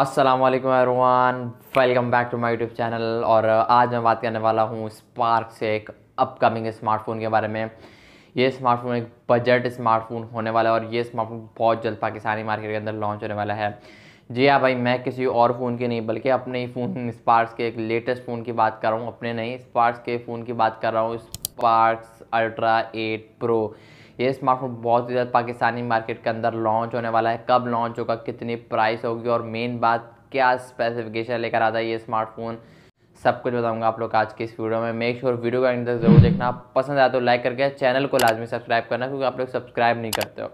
Aslam everyone welcome back to my YouTube channel और uh, आज मैं बात करने वाला हूँ स्पार्क से एक अपकमिंग स्मार्टफोन के बारे में ये स्मार्टफोन एक बजट स्मार्टफोन होने वाला है और ये स्मार्टफोन बहुत जल्द पाकिस्तानी मार्केट के अंदर लॉन्च होने वाला है जी हाँ भाई मैं किसी और फ़ोन की नहीं बल्कि अपने ही फ़ोन स्पार्क्स के एक लेटेस्ट फ़ोन की बात कर रहा हूँ अपने नहीं स्पार्क्स के फ़ोन की बात कर रहा हूँ स्पार्क्स अल्ट्रा एट प्रो ये स्मार्टफोन बहुत ही ज़्यादा पाकिस्तानी मार्केट के अंदर लॉन्च होने वाला है कब लॉन्च होगा कितनी प्राइस होगी और मेन बात क्या स्पेसिफिकेशन लेकर आता है ये स्मार्टफोन सब कुछ बताऊंगा आप लोग आज के इस वीडियो में मेक श्योर वीडियो का इंटरेस्ट जरूर देखना पसंद आया तो लाइक करके चैनल को लाजमी सब्सक्राइब करना क्योंकि आप लोग सब्सक्राइब नहीं करते हो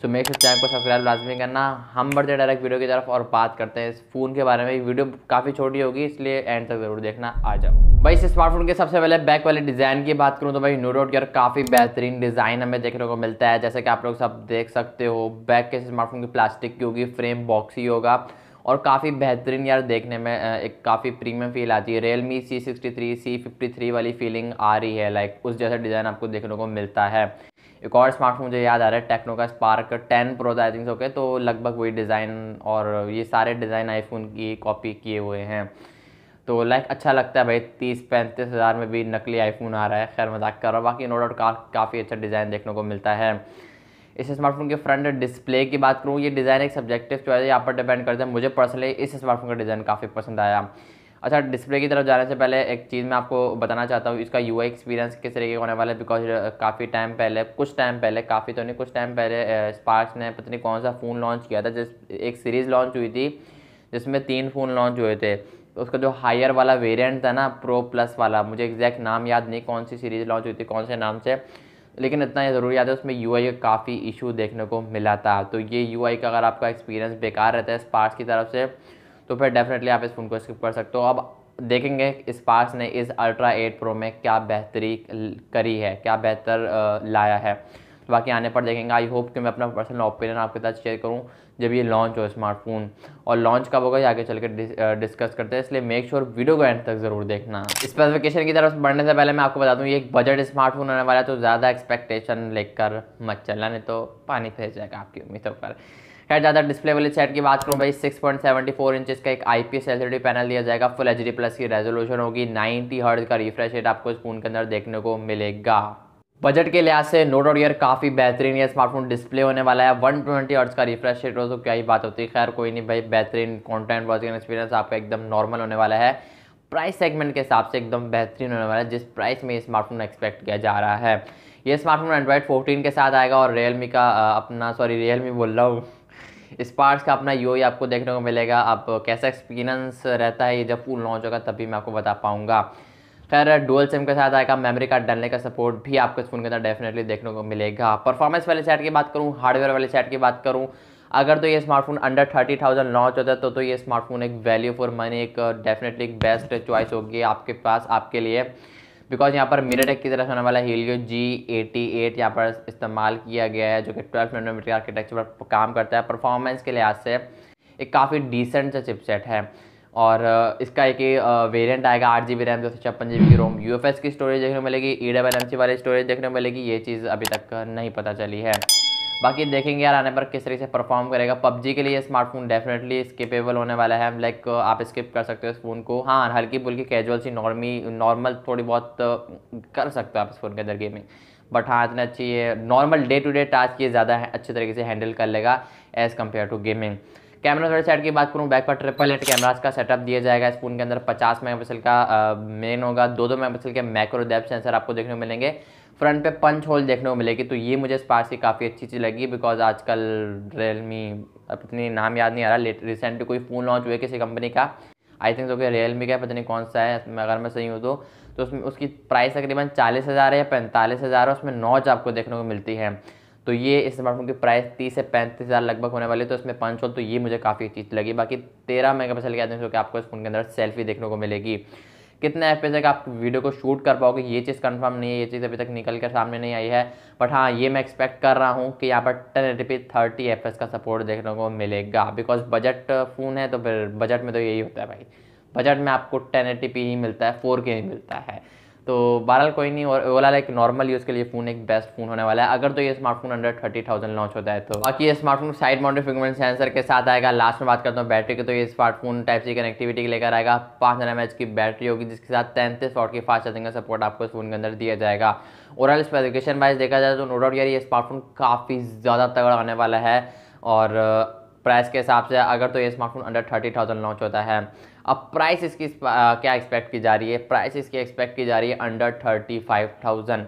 सो मेक इस चैनल को सब्सक्राइब लाजमी करना हम बढ़ते हैं डायरेक्ट वीडियो की तरफ और बात करते हैं इस फ़ोन के बारे में वीडियो काफ़ी छोटी होगी इसलिए एंड तक ज़रूर देखना आ जाओ भाई इस स्मार्टफोन के सबसे पहले बैक वाले डिज़ाइन की बात करूँ तो भाई डाउट यार काफ़ी बेहतरीन डिज़ाइन हमें देखने को मिलता है जैसे कि आप लोग सब देख सकते हो बैक के स्मार्टफोन की प्लास्टिक की होगी फ्रेम बॉक्स ही होगा और काफ़ी बेहतरीन यार देखने में एक काफ़ी प्रीमियम फील आती है Realme C sixty three C fifty three वाली फीलिंग आ रही है लाइक उस जैसा डिज़ाइन आपको देखने को मिलता है एक और स्मार्टफोन मुझे याद आ रहा है टेक्नो का Spark ten Pro I think okay तो लगभग वही डिज़ाइन और ये सारे डिज़ाइन आईफोन की कॉपी किए हुए हैं तो लाइक अच्छा लगता है भाई तीस पैंतीस हज़ार में भी नकली आईफोन आ रहा है खैर मजाक कर रहा हूँ बाकी नो डाउट का, काफ़ी अच्छा डिज़ाइन देखने को मिलता है इस स्मार्टफोन के फ्रंट डिस्प्ले की बात करूँ ये डिज़ाइन एक सब्जेक्टिव चॉइस यहाँ पर डिपेंड करता है मुझे पर्सनली इस स्मार्टफोन का डिज़ाइन काफ़ी पसंद आया अच्छा डिस्प्ले की तरफ जाने से पहले एक चीज़ मैं आपको बताना चाहता हूँ इसका यू एक्सपीरियंस किस तरीके का होने वाला है बिकॉज काफ़ी टाइम पहले कुछ टाइम पहले काफ़ी तो नहीं कुछ टाइम पहले स्पार्क्स ने पता नहीं कौन सा फ़ोन लॉन्च किया था जिस एक सीरीज़ लॉन्च हुई थी जिसमें तीन फ़ोन लॉन्च हुए थे उसका जो हायर वाला वेरियंट था ना प्रो प्लस वाला मुझे एग्जैक्ट नाम याद नहीं कौन सी सीरीज़ लॉन्च हुई थी कौन से नाम से लेकिन इतना ये ज़रूर याद है उसमें यू का काफ़ी इशू देखने को मिला था तो ये यू का अगर आपका एक्सपीरियंस बेकार रहता है स्पार्स की तरफ से तो फिर डेफिनेटली आप इस फ़ोन को स्किप कर सकते हो अब देखेंगे स्पार्स ने इस अल्ट्रा एट प्रो में क्या बेहतरी करी है क्या बेहतर लाया है तो बाकी आने पर देखेंगे आई होप कि मैं अपना पर्सनल ओपिनियन आपके साथ शेयर करूं जब ये लॉन्च हो स्मार्टफोन और लॉन्च कब होगा ये आगे चल के डिस, डिस्कस करते हैं इसलिए मेक श्योर वीडियो को एंड तक ज़रूर देखना स्पेसिफिकेशन की तरफ बढ़ने से पहले मैं आपको बता दूँ ये एक बजट स्मार्टफोन आने वाला है तो ज़्यादा एक्सपेक्टेशन लेकर मत चलना नहीं तो पानी फेंस जाएगा आपकी उम्मीदों पर खैर ज़्यादा डिस्प्ले वाले सेट की बात करूँ भाई six point seventy four inches का एक I P S L panel दिया जाएगा फुल एच डी प्लस की रेजोलूशन होगी नाइन्टी हर्ड का रिफ्रेश रेट आपको इस फोन के अंदर देखने को मिलेगा बजट के लिहाज से नोट और ईयर काफ़ी बेहतरीन ये स्मार्टफोन डिस्प्ले होने वाला है वन ट्वेंटी अर्ट्स का रिफ्रेश रेट हो तो क्या ही बात होती है खैर कोई नहीं भाई बेहतरीन कॉन्टेंट वॉचिंग एक्सपीरियंस आपका एकदम नॉर्मल होने वाला है प्राइस सेगमेंट के हिसाब से एकदम बेहतरीन होने वाला है जिस प्राइस में ये स्मार्टफोन एक्सपेक्ट किया जा रहा है ये स्मार्टफोन एंड्रॉयड फोर्टीन के साथ आएगा और रियलमी का अपना सॉरी रियलमी बोल रहा हूँ इस का अपना यू आपको देखने को मिलेगा आप कैसा एक्सपीरियंस रहता है ये जब फुल लॉन्च होगा तभी मैं आपको बता पाऊँगा खैर डोल सिम के साथ आएगा मेमोरी कार्ड डालने का सपोर्ट भी आपको इस फोन के अंदर डेफिनेटली देखने को मिलेगा परफॉर्मेंस वाले सेट की बात करूँ हार्डवेयर वाले सेट की बात करूँ अगर तो ये smartphone under thirty thousand launch होता है तो तो ये स्मार्टफोन एक वैल्यू फॉर मनी एक डेफिनेटली एक बेस्ट चॉइस होगी आपके पास आपके लिए बिकॉज यहाँ पर मीराटेक की तरफ होने वाला हीलियो जी एटी एट यहाँ पर इस्तेमाल किया गया है जो कि ट्वेल्व नोमीटर आर्किटेक्चर पर काम करता है परफॉर्मेंस के लिहाज से एक काफ़ी डिसेंट सा चिपसेट है और इसका एक वेरिएंट आएगा आठ जी बी रैम दो सौ छप्पन जी बी रोम यू की स्टोरेज देखने को मिलेगी ई डबल एम सी वाली स्टोरेज देखने को मिलेगी ये चीज़ अभी तक नहीं पता चली है बाकी देखेंगे यार आने पर किस तरीके से परफॉर्म करेगा पबजी के लिए स्मार्टफोन डेफिनेटली स्केपेबल होने वाला है लाइक आप स्किप कर सकते हो इस फ़ोन को हाँ हल्की बुल्की कैजुअल सी नॉर्मी नॉर्मल थोड़ी बहुत कर सकते हो आप इस फ़ोन के अंदर गेमिंग बट हाँ इतना अच्छी है normal day to day task ये ज़्यादा अच्छे तरीके से हैंडल कर लेगा as compared to gaming camera थोड़े सेट की बात करूँ बैक पर ट्रिपल एट कैमराज का सेटअप दिया जाएगा इस फोन के अंदर 50 मेगापिक्सल का मेन होगा दो दो मेगापिक्सल के मैक्रो डेप सेंसर आपको देखने को मिलेंगे फ्रंट पे पंच होल देखने को मिलेगी तो ये मुझे स्पार्स से काफ़ी अच्छी चीज़ लगी बिकॉज आजकल रियलमी अब इतनी नाम याद नहीं आ रहा लेट रिसेंटली कोई फ़ोन लॉन्च हुआ किसी कंपनी का आई थिंक कि रियलमी का पता नहीं कौन सा है अगर मैं सही हूँ तो तो उसमें उसकी प्राइस तकरीबन चालीस हज़ार है या पैंतालीस हज़ार है उसमें नॉच आपको देखने को मिलती है तो ये इस स्मार्टफोन की प्राइस तीस से पैंतीस हज़ार लगभग होने वाली तो इसमें पाँच तो ये मुझे काफ़ी चीज़ लगी बाकी तेरह मेगा पिक्सल के आदमी कि आपको इस फोन के अंदर सेल्फी देखने को मिलेगी कितने एफ तक आप वीडियो को शूट कर पाओगे ये चीज़ कंफर्म नहीं है ये चीज़ अभी तक निकल कर सामने नहीं आई है बट हाँ ये मैं एक्सपेक्ट कर रहा हूँ कि यहाँ पर ten eighty P thirty F का सपोर्ट देखने को मिलेगा बिकॉज बजट फ़ोन है तो फिर बजट में तो यही होता है भाई बजट में आपको टेन एटी पी ही मिलता है फोर के ही मिलता है तो बहरहाल कोई नहीं और ओला लाइक नॉर्मल यूज़ के लिए फ़ोन एक बेस्ट फ़ोन होने वाला है अगर तो ये smartphone under thirty thousand launch होता है तो बाकी ये smartphone side mounted fingerprint sensor के साथ आएगा लास्ट में बात करता हूँ बैटरी की तो ये स्मार्टफोन टाइप सी कनेक्टिविटी लेकर आएगा पाँच हज़ार एम की बैटरी होगी जिसके साथ तैंतीस वॉट की फास्ट चार्जिंग का सपोर्ट आपको इस फोन के अंदर दिया जाएगा ओवरऑल स्पेसिफिकेशन वाइज देखा जाए तो नो डाउट यार ये स्मार्टफोन काफ़ी ज़्यादा तगड़ा होने वाला है और प्राइस uh, के हिसाब से अगर तो ये smartphone under thirty thousand launch होता है अब प्राइस इसकी क्या एक्सपेक्ट की जा रही है प्राइस इसकी एक्सपेक्ट की जा रही है अंडर थर्टी फाइव थाउजेंड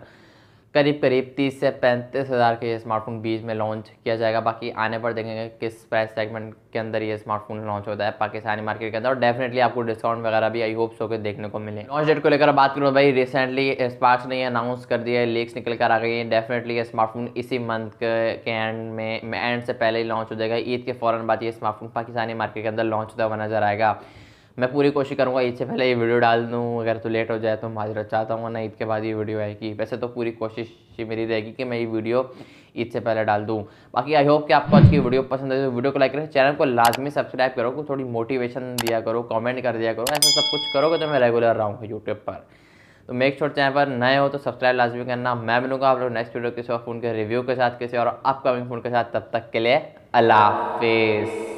करीब करीब तीस से पैंतीस हज़ार के स्मार्टफोन बीच में लॉन्च किया जाएगा बाकी आने पर देखेंगे किस प्राइस सेगमेंट के अंदर ये स्मार्टफोन लॉन्च होता है पाकिस्तानी मार्केट के अंदर और डेफिनेटली आपको डिस्काउंट वगैरह भी आई होप सो के देखने को मिले लॉन्च डेट को लेकर बात करूँ भाई रिसेंटली स्पार्क्स ने अनाउंस कर दिया है लीक्स निकल कर आ गई है डेफिनेटली ये स्मार्टफोन इसी मंथ के एंड में एंड से पहले ही लॉन्च हो जाएगा ईद के फ़ौरन बाद ये स्मार्टफोन पाकिस्तानी मार्केट के अंदर लॉन्च होता हुआ नजर आएगा मैं पूरी कोशिश करूँगा ईद से पहले ये वीडियो डाल दूँ अगर तो लेट हो जाए तो माजरा चाहता हूँ ना ईद के बाद ये वीडियो आएगी वैसे तो पूरी कोशिश मेरी रहेगी कि मैं ये वीडियो ईद से पहले डाल दूँ बाकी आई होप कि आपको आज की वीडियो पसंद है तो वीडियो को लाइक करें चैनल को लाजमी सब्सक्राइब करो को थोड़ी मोटिवेशन दिया करो कॉमेंट कर दिया करो ऐसा सब कुछ करोगे तो मैं रेगुलर रहूँगा यूट्यूब पर तो मेक श्योर चैनल पर नए हो तो सब्सक्राइब लाजमी करना मैं मिलूंगा आप लोग नेक्स्ट वीडियो किसी और फ़ोन के रिव्यू के साथ किसी और अपकमिंग फ़ोन के साथ तब तक के लिए अल्लाह हाफिज़